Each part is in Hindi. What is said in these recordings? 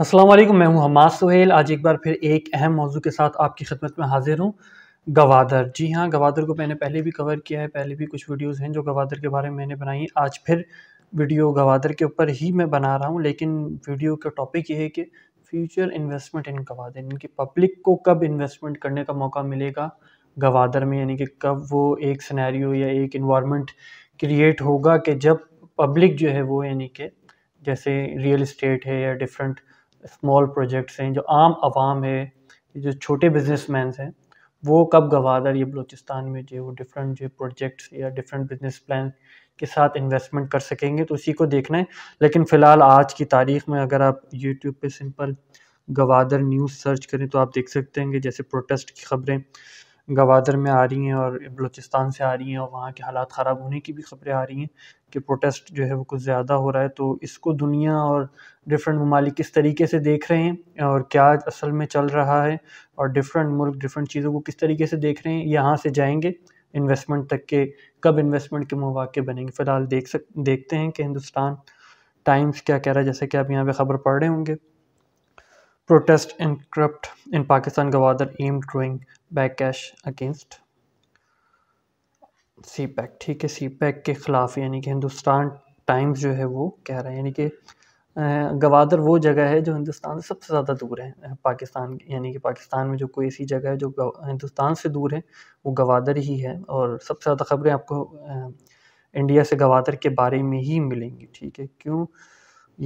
असलम मैं हूं हमास सुहेल आज एक बार फिर एक अहम मौजू के साथ आपकी खिदमत में हाजिर हूं गवादर जी हाँ गवादर को मैंने पहले भी कवर किया है पहले भी कुछ वीडियोस हैं जो गवादर के बारे में मैंने बनाई आज फिर वीडियो गवादर के ऊपर ही मैं बना रहा हूं लेकिन वीडियो का टॉपिक ये है कि फ्यूचर इन्वेस्टमेंट इन गवादर इनकी पब्लिक को कब इन्वेस्टमेंट करने का मौका मिलेगा गवादर में यानी कि कब वो एक सिनेरियो या एक इन्वायरमेंट क्रिएट होगा कि जब पब्लिक जो है वो यानी कि जैसे रियल इस्टेट है या डिफरेंट स्मॉल प्रोजेक्ट्स हैं जो आम आवाम है जो छोटे बिजनेसमैन हैं वो कब गवादर ये बलूचिस्तान में जो वो डिफरेंट जो प्रोजेक्ट्स या डिफरेंट बिजनेस प्लान के साथ इन्वेस्टमेंट कर सकेंगे तो उसी को देखना है लेकिन फ़िलहाल आज की तारीख में अगर आप यूट्यूब पे सिंपल गवादर न्यूज़ सर्च करें तो आप देख सकते हैं कि जैसे प्रोटेस्ट की खबरें गवादर में आ रही हैं और बलूचिस्तान से आ रही हैं और वहाँ के हालात ख़राब होने की भी ख़बरें आ रही हैं कि प्रोटेस्ट जो है वो कुछ ज़्यादा हो रहा है तो इसको दुनिया और डिफरेंट ममालिक किस तरीके से देख रहे हैं और क्या असल में चल रहा है और डिफरेंट मुल्क डिफरेंट चीज़ों को किस तरीके से देख रहे हैं यहाँ से जाएंगे इन्वेस्टमेंट तक के कब इन्वेस्टमेंट के मौाक़े बनेंगे फ़िलहाल देख सक देखते हैं कि हिंदुस्तान टाइम्स क्या कह रहा है जैसे कि आप यहाँ पर ख़बर पढ़ रहे होंगे protest encrypt in Pakistan Gawadar aimed drawing backlash against CPEC e ठीक है सी पैक e के ख़िलाफ़ यानी कि हिंदुस्तान टाइम्स जो है वो कह रहा है यानी कि गवादर वो जगह है जो हिंदुस्तान से सबसे ज़्यादा दूर है पाकिस्तान यानी कि पाकिस्तान में जो कोई ऐसी जगह है जो हिंदुस्तान से दूर है वो गवादर ही है और सबसे ज़्यादा खबरें आपको इंडिया से गवादर के बारे में ही मिलेंगी ठीक है क्यों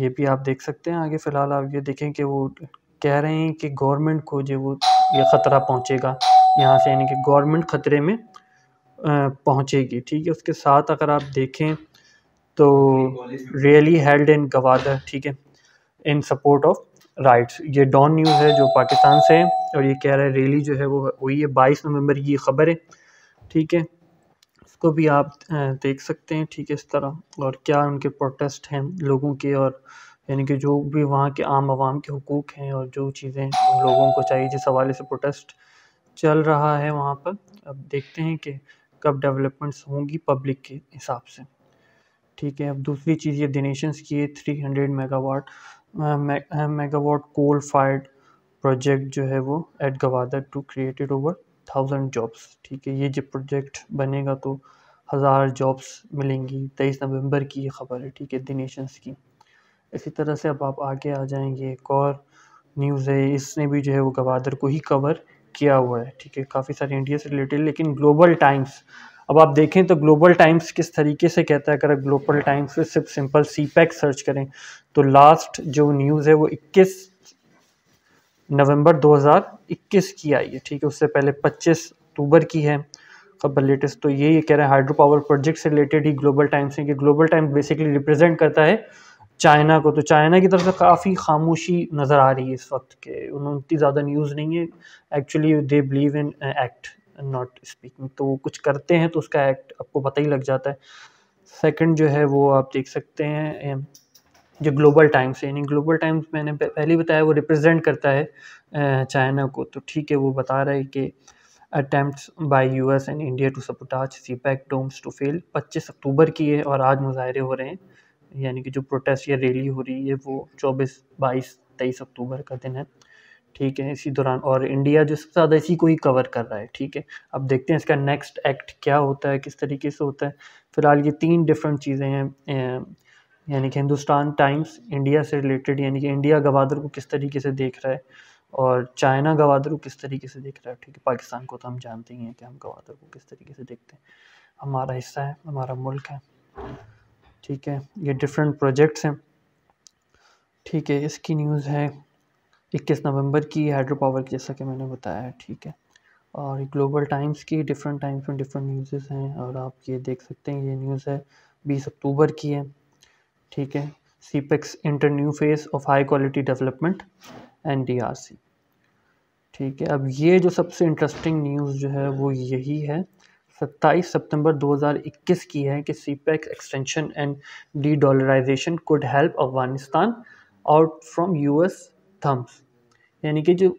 ये भी आप देख सकते हैं आगे फ़िलहाल आप ये देखें कि वो कह रहे हैं कि गवर्नमेंट को जो वो ये ख़तरा पहुँचेगा यहाँ से यानी कि गवर्नमेंट ख़तरे में पहुँचेगी ठीक है उसके साथ अगर आप देखें तो रियली हेल्ड इन गवादर ठीक है इन सपोर्ट ऑफ राइट्स ये डॉन न्यूज़ है जो पाकिस्तान से है और ये कह रहा है रैली जो है वो हुई है बाईस नवंबर की खबर है ठीक है इसको भी आप देख सकते हैं ठीक है इस तरह और क्या उनके प्रोटेस्ट हैं लोगों के और यानी कि जो भी वहाँ के आम आवाम के हकूक़ हैं और जो चीज़ें उन लोगों को चाहिए जिस हवाले से प्रोटेस्ट चल रहा है वहाँ पर अब देखते हैं कि कब डेवलपमेंट्स होंगी पब्लिक के हिसाब से ठीक है अब दूसरी चीज़ ये दिनेशंस की three hundred megawatt megawatt coal fired project जो है वो at Gwadar to created over thousand jobs ठीक है ये जब प्रोजेक्ट बनेगा तो हज़ार जॉब्स मिलेंगी तेईस नवंबर की ये खबर है ठीक है दिनेशंस की इसी तरह से अब आप आगे आ जाएंगे एक और न्यूज़ है इसने भी जो है वो गवादर को ही कवर किया हुआ है ठीक है काफ़ी सारे इंडिया से रिलेटेड लेकिन ग्लोबल टाइम्स अब आप देखें तो ग्लोबल टाइम्स किस तरीके से कहता है अगर ग्लोबल टाइम्स से सिर्फ सिंपल सी पैक सर्च करें तो लास्ट जो न्यूज़ है वो 21 नवंबर 2021 की आई है ठीक है उससे पहले 25 अक्टूबर की है खबर लेटेस्ट तो ये कह रहे हैं हाइड्रो पावर प्रोजेक्ट से रिलेटेड ही ग्लोबल टाइम्स है कि ग्लोबल टाइम्स बेसिकली रिप्रेजेंट करता है चाइना को तो चाइना की तरफ से काफ़ी खामोशी नज़र आ रही है इस वक्त के उन्होंने इतनी ज़्यादा न्यूज़ नहीं है actually they believe in act not speaking तो वो कुछ करते हैं तो उसका एक्ट आपको पता ही लग जाता है सेकंड जो है वो आप देख सकते हैं um, जो ग्लोबल टाइम्स है यानी ग्लोबल टाइम्स मैंने पहले बताया वो रिप्रेजेंट करता है uh, चाइना को तो ठीक है वो बता रहा है कि attempt U S and India to CPEC dooms to fail पच्चीस अक्टूबर की है और आज मुजाहरे हो रहे हैं यानी कि जो प्रोटेस्ट या रैली हो रही है वो चौबीस बाईस तेईस अक्टूबर का दिन है ठीक है इसी दौरान और इंडिया जो सबसे ज़्यादा इसी को ही कवर कर रहा है ठीक है अब देखते हैं इसका नेक्स्ट एक्ट क्या होता है किस तरीके से होता है फिलहाल ये तीन डिफरेंट चीज़ें हैं यानी कि हिंदुस्तान टाइम्स इंडिया से रिलेटेड यानी कि इंडिया गवादर को किस तरीके से देख रहा है और चाइना गवादर को किस तरीके से देख रहा है ठीक है पाकिस्तान को तो हम जानते ही हैं कि हम गवादर को किस तरीके से देखते हैं हमारा हिस्सा है हमारा मुल्क है ठीक है ये डिफरेंट प्रोजेक्ट्स हैं ठीक है इसकी न्यूज़ है 21 नवंबर की हाइड्रो पावर की जैसा कि मैंने बताया ठीक है और ग्लोबल टाइम्स की डिफरेंट टाइम्स में डिफरेंट न्यूज़ हैं और आप ये देख सकते हैं ये न्यूज़ है बीस अक्टूबर की है ठीक है CPEC's enters new phase of high quality development N D ठीक है अब ये जो सबसे इंटरेस्टिंग न्यूज़ जो है वो यही है 27 सितंबर 2021 की है कि CPEC extension and dedollarization could help Afghanistan out from US thumbs यानी कि जो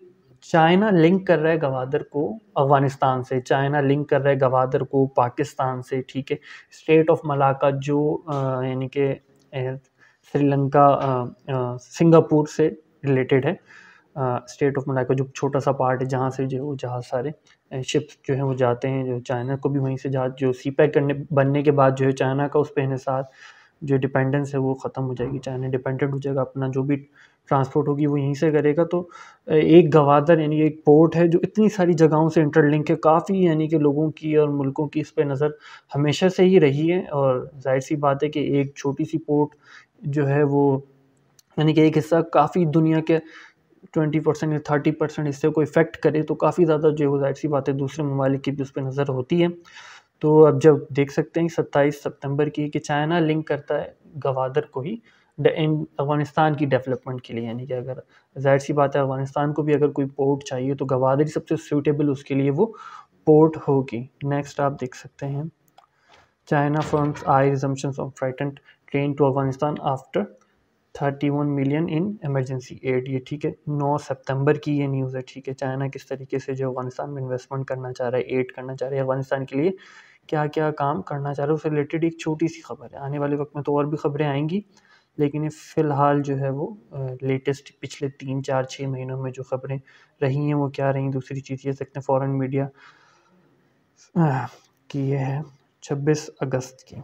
चाइना लिंक कर रहा है गवादर को अफगानिस्तान से चाइना लिंक कर रहा है गवादर को पाकिस्तान से ठीक है स्टेट ऑफ मलाका जो यानी कि श्रीलंका सिंगापुर से रिलेटेड है स्टेट ऑफ मलाका जो छोटा सा पार्ट है जहाँ से जो जहाज सारे शिप्स जो हैं वो जाते हैं जो चाइना को भी वहीं से जा जो सी पैक करने बनने के बाद जो है चाइना का उस पर इसार जो डिपेंडेंस है वो ख़त्म हो जाएगी चाइना डिपेंडेंट हो जाएगा अपना जो भी ट्रांसपोर्ट होगी वो यहीं से करेगा तो एक गवादर यानी एक पोर्ट है जो इतनी सारी जगहों से इंटरलिंक है काफ़ी यानी कि लोगों की और मुल्कों की इस पर नज़र हमेशा से ही रही है और जाहिर सी बात है कि एक छोटी सी पोर्ट जो है वो यानी कि एक हिस्सा काफ़ी दुनिया के ट्वेंटी परसेंट या थर्टी परसेंट इससे कोई इफेक्ट करे तो काफ़ी ज़्यादा जो है जाहिर सी बात है दूसरे ममालिक की भी उस पर नज़र होती है तो अब जब देख सकते हैं सत्ताईस सितंबर की कि चाइना लिंक करता है गवादर को ही अफगानिस्तान की डेवलपमेंट के लिए यानी कि अगर जाहिर सी बात है अफगानिस्तान को भी अगर कोई पोर्ट चाहिए तो गवादर ही सबसे सूटेबल उसके लिए वो पोर्ट होगी नेक्स्ट आप देख सकते हैं China firms eye resumption of freight train to Afghanistan after thirty one million in emergency aid ये ठीक है नौ सितंबर की ये न्यूज़ है ठीक है चाइना किस तरीके से जो अफगानिस्तान में इन्वेस्टमेंट करना चाह रहा है एड करना चाह रहा है अफगानिस्तान के लिए क्या क्या काम करना चाह रहा है उससे रिलेटेड एक छोटी सी खबर है आने वाले वक्त में तो और भी खबरें आएंगी लेकिन ये फ़िलहाल जो है वो लेटेस्ट पिछले तीन चार छः महीनों में जो खबरें रही हैं वो क्या रही दूसरी चीज़ ये सकते हैं फ़ॉरन मीडिया की ये है छब्बीस अगस्त की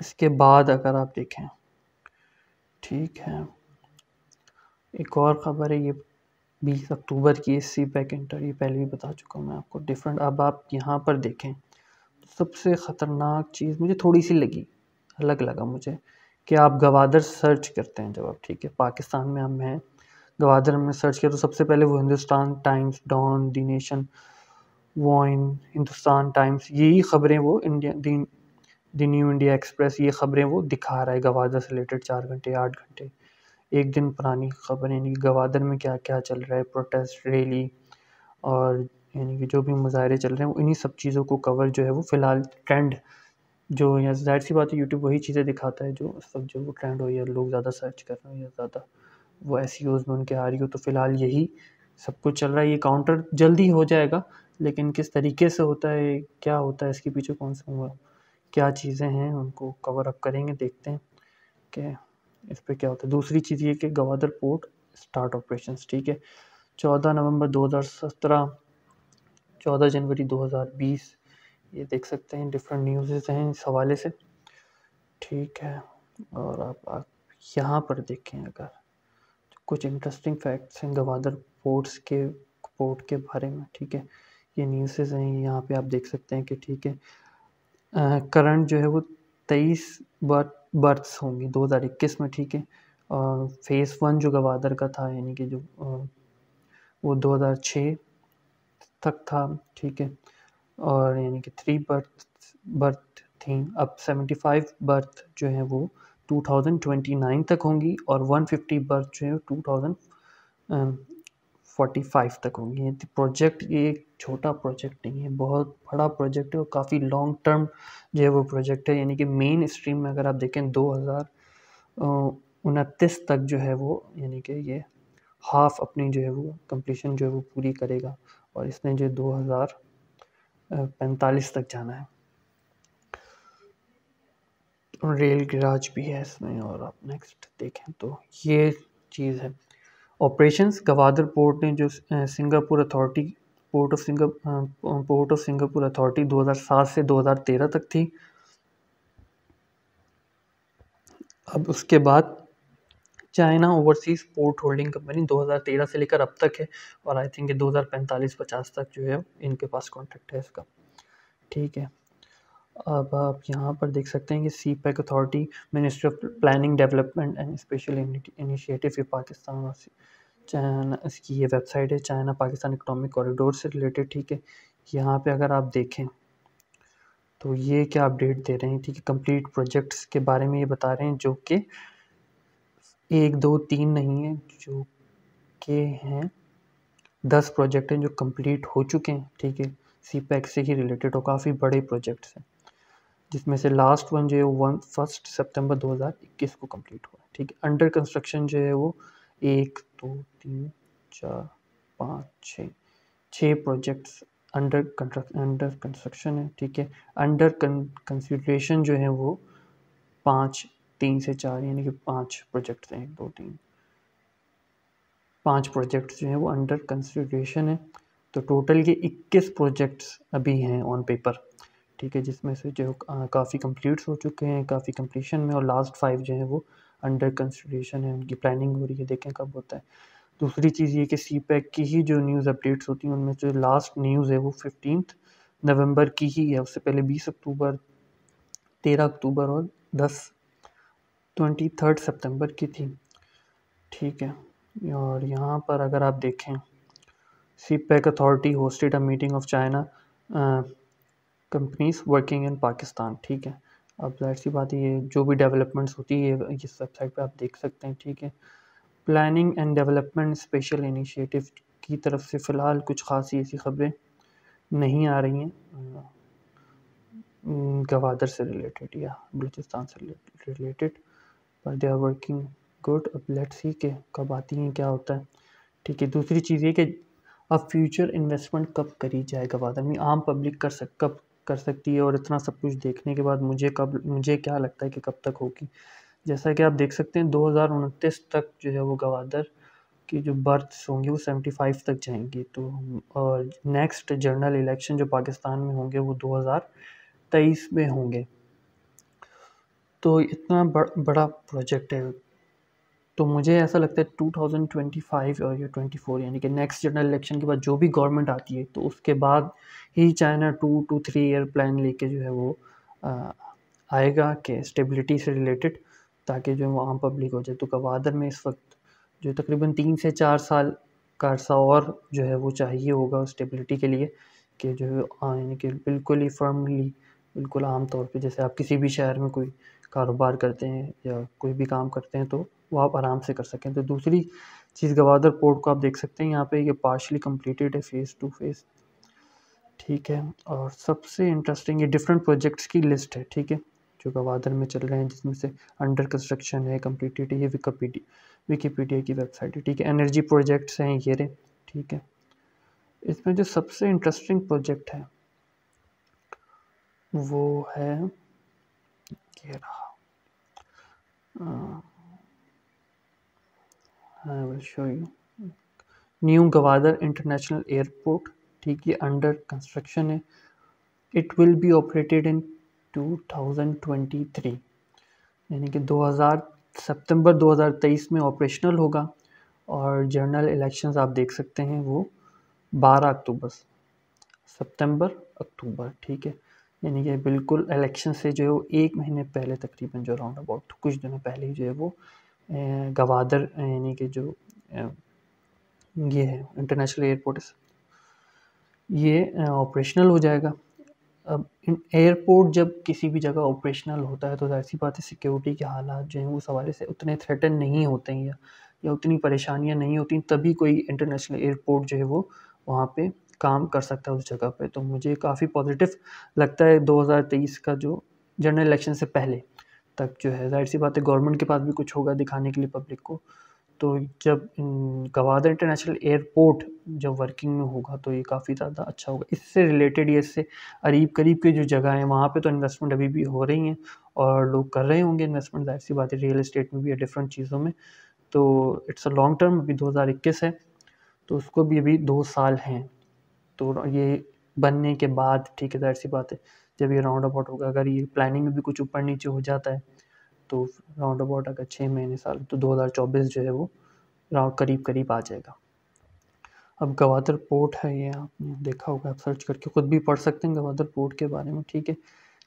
इसके बाद अगर आप देखें ठीक है एक और ख़बर है ये बीस अक्टूबर की सी पैक इंटर ये पहले भी बता चुका हूँ मैं आपको डिफरेंट अब आप यहाँ पर देखें सबसे ख़तरनाक चीज़ मुझे थोड़ी सी लगी अलग लगा मुझे कि आप गवादर सर्च करते हैं जब आप ठीक है पाकिस्तान में हम हैं गवादर में सर्च किया तो सबसे पहले वो Hindustan Times Dawn the nation वॉइन हिंदुस्तान टाइम्स यही खबरें वो India the New India Express ये ख़बरें वो दिखा रहा है गवादर से रिलेटेड चार घंटे आठ घंटे एक दिन पुरानी खबर यानी कि गवादर में क्या क्या चल रहा है प्रोटेस्ट रैली और यानी कि जो भी मुजाहरे चल रहे हैं इन्हीं सब चीज़ों को कवर जो है वो फ़िलहाल ट्रेंड जो या जाहिर सी बात है यूट्यूब वही चीज़ें दिखाता है जो उस वक्त जो वो ट्रेंड हो या लोग ज़्यादा सर्च कर रहे हैं या ज़्यादा वो ऐसी यूज़ e में उनके आ रही हो तो फ़िलहाल यही सब कुछ चल रहा है ये काउंटर जल्दी हो जाएगा लेकिन किस तरीके से होता है क्या होता है इसके पीछे कौन सा हुआ क्या चीज़ें हैं उनको कवर अप करेंगे देखते हैं कि इस पर क्या होता है दूसरी चीज़ ये कि गवादर पोर्ट स्टार्ट ऑपरेशन ठीक है चौदह नवंबर सत्रह चौदह जनवरी दो हज़ार बीस ये देख सकते हैं डिफरेंट न्यूज़ हैं इस हवाले से ठीक है और आप, आप यहाँ पर देखें अगर तो कुछ इंटरेस्टिंग फैक्ट्स हैं गवादर पोर्ट्स के पोर्ट के बारे में ठीक है ये न्यूज़ हैं यहाँ पे आप देख सकते हैं कि ठीक है करंट जो है वो तेईस बर्थ बर्थ्स होंगी दो हज़ार इक्कीस में ठीक है और फेज़ वन जो गवादर का था यानी कि जो वो दो हज़ार छः तक था ठीक है और यानी कि थ्री बर्थ बर्थ थी अब सेवेंटी फाइव बर्थ जो है वो टू थाउजेंड ट्वेंटी नाइन तक होंगी और वन फिफ्टी बर्थ जो है टू थाउजेंड फोर्टी फाइव तक होंगी प्रोजेक्ट ये एक छोटा प्रोजेक्ट नहीं है बहुत बड़ा प्रोजेक्ट है और काफ़ी लॉन्ग टर्म जो है वो प्रोजेक्ट है यानी कि मेन स्ट्रीम में अगर आप देखें दो हज़ार उनतीस तक जो है वो यानी कि ये हाफ अपनी जो है वो कंप्लीशन जो है वो पूरी करेगा और इसने जो दो हज़ार पैंतालीस तक जाना है रेल गिराज भी है इसमें और आप नेक्स्ट देखें तो ये चीज़ है ऑपरेशंस गवादर पोर्ट ने जो Singapore authority port of singa port of Singapore authority 2007 से 2013 तक थी अब उसके बाद China overseas port holding company 2013 से लेकर अब तक है और आई थिंक हज़ार पैंतालीस पचास तक जो है इनके पास कॉन्ट्रैक्ट है इसका ठीक है अब आप यहाँ पर देख सकते हैं कि CPEC authority ministry of planning development and special initiative ये पाकिस्तान चाइना इसकी ये वेबसाइट है चाइना पाकिस्तान इकोनॉमिक कॉरिडोर से रिलेटेड ठीक है यहाँ पे अगर आप देखें तो ये क्या अपडेट दे रहे हैं ठीक है कंप्लीट प्रोजेक्ट्स के बारे में ये बता रहे हैं जो कि एक दो तीन नहीं है जो के हैं दस प्रोजेक्ट हैं जो कम्प्लीट हो चुके हैं ठीक है सी पैक से ही रिलेटेड और काफ़ी बड़े प्रोजेक्ट्स हैं जिसमें से लास्ट वन जो है वो वन फर्स्ट सितंबर 2021 को कंप्लीट हुआ ठीक है अंडर कंस्ट्रक्शन जो है वो एक दो तीन चार पाँच छः छः प्रोजेक्ट्स अंडर अंडर कंस्ट्रक्शन है ठीक है अंडर कंसिड्रेशन जो है वो पाँच तीन से चार यानी कि पाँच प्रोजेक्ट्स हैं दो तीन पांच प्रोजेक्ट्स जो हैं वो अंडर कंसिड्रेशन है तो टोटल ये इक्कीस प्रोजेक्ट्स अभी हैं ऑन पेपर ठीक है जिसमें से जो काफ़ी कम्प्लीट्स हो चुके हैं काफ़ी कम्प्लीशन में और लास्ट फाइव जो है वो अंडर कंसिड्रेशन है उनकी प्लानिंग हो रही है देखें कब होता है दूसरी चीज़ ये कि सी पैक e की ही जो न्यूज़ अपडेट्स होती हैं उनमें जो लास्ट न्यूज़ है वो फिफ्टीन नवंबर की ही है उससे पहले बीस अक्टूबर तेरह अक्टूबर और दस ट्वेंटी थर्ड सितंबर की थी ठीक है और यहाँ पर अगर आप देखें CPEC authority hosted a meeting of China companies working in Pakistan ठीक है अब जाहिर सी बात ये जो भी डेवलपमेंट्स होती है इस वेबसाइट पे आप देख सकते हैं ठीक है planning and development special initiative की तरफ से फ़िलहाल कुछ खासी ऐसी खबरें नहीं आ रही हैं गवादर से रिलेटेड या बलूचिस्तान से रिलेटेड पर दे आर वर्किंग गुड अब लेट सी के कब आती हैं क्या होता है ठीक है दूसरी चीज़ ये कि अब फ्यूचर इन्वेस्टमेंट कब करी जाए गवादर में आम पब्लिक कर सक कब कर सकती है और इतना सब कुछ देखने के बाद मुझे कब मुझे क्या लगता है कि कब तक होगी जैसा कि आप देख सकते हैं दो तक जो है वो गवादर की जो बर्थ्स होंगी वो सेवेंटी फाइव तक जाएंगी तो और नेक्स्ट जनरल इलेक्शन जो पाकिस्तान में होंगे वो दो हज़ार तेईस में होंगे तो इतना बड़, बड़ा प्रोजेक्ट है तो मुझे ऐसा लगता है 2025 और या 24 यानी कि नेक्स्ट जनरल इलेक्शन के बाद जो भी गवर्नमेंट आती है तो उसके बाद ही China two two three year plan लेके जो है वो आ, आएगा कि स्टेबिलिटी से रिलेटेड ताकि जो आम पब्लिक हो जाए तो गवादर में इस वक्त जो तकरीबन तीन से चार साल का अर्सा और जो है वो चाहिए होगा स्टेबिलिटी के लिए कि जो है यानी कि बिल्कुल ही फर्मली बिल्कुल आम तौर पे जैसे आप किसी भी शहर में कोई कारोबार करते हैं या कोई भी काम करते हैं तो वो आप आराम से कर सकें तो दूसरी चीज़ गवादर पोर्ट को आप देख सकते हैं यहाँ पे ये पार्शली कंप्लीटेड है फेज़ टू फेज़ ठीक है और सबसे इंटरेस्टिंग ये डिफरेंट प्रोजेक्ट्स की लिस्ट है ठीक है जो गवादर में चल रहे हैं जिसमें से अंडर कंस्ट्रक्शन है कम्प्लीटेड है ये विकीपीडिया विकीपीडिया की वेबसाइट है ठीक है एनर्जी प्रोजेक्ट्स हैं ये रहे ठीक है इसमें जो सबसे इंटरेस्टिंग प्रोजेक्ट है वो है ये रहा I will show you new Gwadar international airport ठीक है अंडर कंस्ट्रक्शन है it will be operated in 2023 यानी कि 2000 सितंबर 2023 में ऑपरेशनल होगा और जनरल इलेक्शंस आप देख सकते हैं वो 12 अक्टूबर सितंबर अक्टूबर ठीक है यानी कि बिल्कुल इलेक्शन से जो है वो एक महीने पहले तकरीबन जो राउंड अबाउट कुछ दिनों पहले ही जो है वो गवादर यानी कि जो ये है इंटरनेशनल एयरपोर्ट ये ऑपरेशनल हो जाएगा अब एयरपोर्ट जब किसी भी जगह ऑपरेशनल होता है तो ऐसी बात है सिक्योरिटी के हालात जो हैं वो हवाले से उतने थ्रेटन नहीं होते हैं या, या उतनी परेशानियां नहीं होती तभी कोई इंटरनेशनल एयरपोर्ट जो है वो वहाँ पे काम कर सकता है उस जगह पे तो मुझे काफ़ी पॉजिटिव लगता है 2023 का जो जनरल इलेक्शन से पहले तक जो है जाहिर सी बात है गवर्नमेंट के पास भी कुछ होगा दिखाने के लिए पब्लिक को तो जब गवादर इंटरनेशनल एयरपोर्ट जब वर्किंग में होगा तो ये काफ़ी ज़्यादा अच्छा होगा इससे रिलेटेड ये इससे करीब करीब की जो जगह हैं वहाँ पे तो इन्वेस्टमेंट अभी भी हो रही हैं और लोग कर रहे होंगे इन्वेस्टमेंट जाहिर सी बात है रियल इस्टेट में भी या डिफरेंट चीज़ों में तो इट्स अ लॉन्ग टर्म अभी इक्कीस है तो उसको भी अभी दो साल हैं तो ये बनने के बाद ठीक है जाहिर सी बात है जब ये राउंड अबाउट होगा अगर ये प्लानिंग में भी कुछ ऊपर नीचे हो जाता है तो राउंड अबाउट अगर छः महीने साल तो 2024 जो है वो राउंड करीब करीब आ जाएगा अब गवादर पोर्ट है ये आपने देखा होगा आप सर्च करके ख़ुद भी पढ़ सकते हैं गवादर पोर्ट के बारे में ठीक है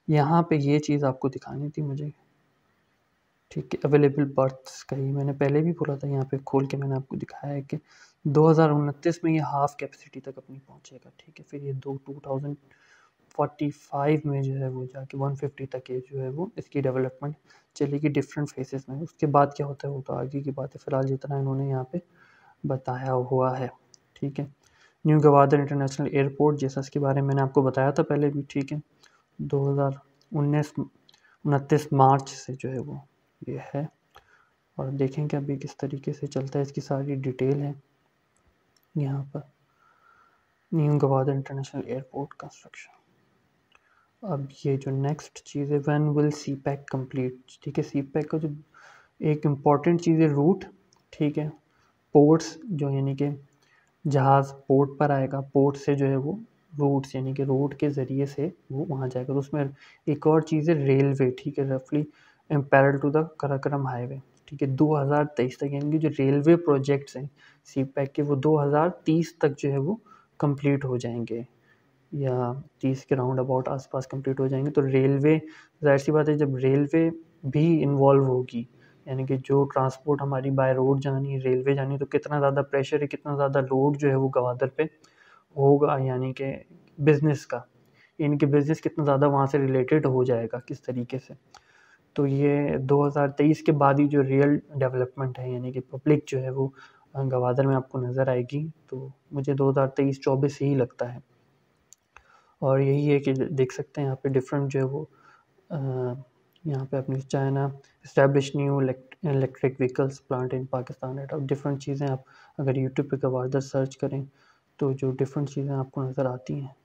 यहाँ पे ये चीज़ आपको दिखानी थी मुझे ठीक है अवेलेबल बर्थ का ही मैंने पहले भी बोला था यहाँ पे खोल के मैंने आपको दिखाया है कि दो में ये हाफ़ कैपेसिटी तक अपनी पहुँचेगा ठीक है फिर ये दो टू थाउजेंड 1945 में जो है वो जाके 150 तक ये जो है वो इसकी डेवलपमेंट चलेगी डिफरेंट फेसेस में उसके बाद क्या होता है वो तो आगे की बात है फ़िलहाल जितना इन्होंने यहाँ पे बताया हुआ है ठीक है न्यू गवादर इंटरनेशनल एयरपोर्ट जैसा इसके बारे में मैंने आपको बताया था पहले भी ठीक है दो हज़ार उन्नीस उनतीस मार्च से जो है वो ये है और देखें कि अभी किस तरीके से चलता है इसकी सारी डिटेल है यहाँ पर new Gwadar international airport construction अब ये जो नेक्स्ट चीज़ है one will CPEC complete ठीक है सी पैक का जो एक इम्पॉर्टेंट चीज़ है रूट ठीक है पोर्ट्स जो यानी कि जहाज़ पोर्ट पर आएगा पोर्ट से जो है वो रूट्स यानी कि रोड के ज़रिए से वो वहाँ जाएगा तो उसमें एक और चीज़ है रेलवे ठीक है रफली parallel to the Karakoram highway ठीक है 2023 तक यानी कि जो रेलवे प्रोजेक्ट्स हैं सी पैक के वो 2030 तक जो है वो कंप्लीट हो जाएंगे या तीस के राउंड अबाउट आसपास कंप्लीट हो जाएंगे तो रेलवे जाहिर सी बात है जब रेलवे भी इन्वॉल्व होगी यानी कि जो ट्रांसपोर्ट हमारी बाय रोड जानी रेलवे जानी तो कितना ज़्यादा प्रेशर है कितना ज़्यादा लोड जो है वो गवादर पे होगा यानी कि बिज़नेस का इनके बिज़नेस कितना ज़्यादा वहाँ से रिलेटेड हो जाएगा किस तरीके से तो ये 2023 के बाद ही जो रियल डेवलपमेंट है यानी कि पब्लिक जो है वो गवादर में आपको नज़र आएगी तो मुझे 2023-24 ही लगता है और यही है कि देख सकते हैं यहाँ पे डिफरेंट जो है वो यहाँ पे अपनी China establish new electric vehicles plant in Pakistan at और डिफरेंट चीज़ें आप अगर यूट्यूब पे कबारदर सर्च करें तो जो डिफरेंट चीज़ें आपको नज़र आती हैं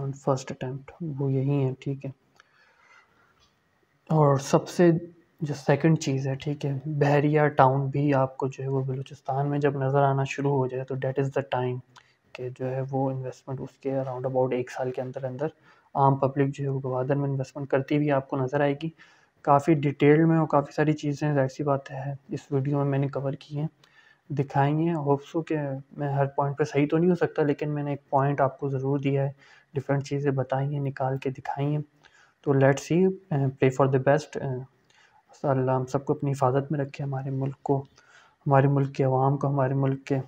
ऑन फर्स्ट अटैम्प्ट वो यही हैं ठीक है और सबसे जो सेकंड चीज़ है ठीक है बहरिया टाउन भी आपको जो है वो बलूचिस्तान में जब नज़र आना शुरू हो जाए तो डेट इज़ द टाइम के जो है वो इन्वेस्टमेंट उसके अराउंड अबाउट एक साल के अंदर अंदर आम पब्लिक जो है वो गवादर में इन्वेस्टमेंट करती हुई आपको नज़र आएगी काफ़ी डिटेल में और काफ़ी सारी चीज़ें जाहिर सी बात है इस वीडियो में मैंने कवर की हैं दिखाएंगे होप्सो कि मैं हर पॉइंट पे सही तो नहीं हो सकता लेकिन मैंने एक पॉइंट आपको ज़रूर दिया है डिफरेंट चीज़ें बताई हैं निकाल के दिखाई हैं तो let's see pray for the best अल्लाह हम सबको अपनी हिफाजत में रखे हमारे मुल्क को हमारे मुल्क के अवाम को हमारे मुल्क के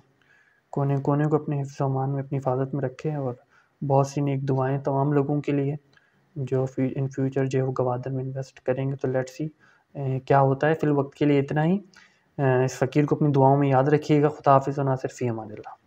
कोने कोने को अपने हिफ्स में अपनी हिफाजत में रखे और बहुत सी नेक दुआएं तमाम लोगों के लिए जो इन फ्यूचर जो है वो गवादर में इन्वेस्ट करेंगे तो लेट्स सी क्या होता है फिल वक्त के लिए इतना ही इस फ़कीर को अपनी दुआओं में याद रखिएगा खुदा ना और नासिर फ़ी अमान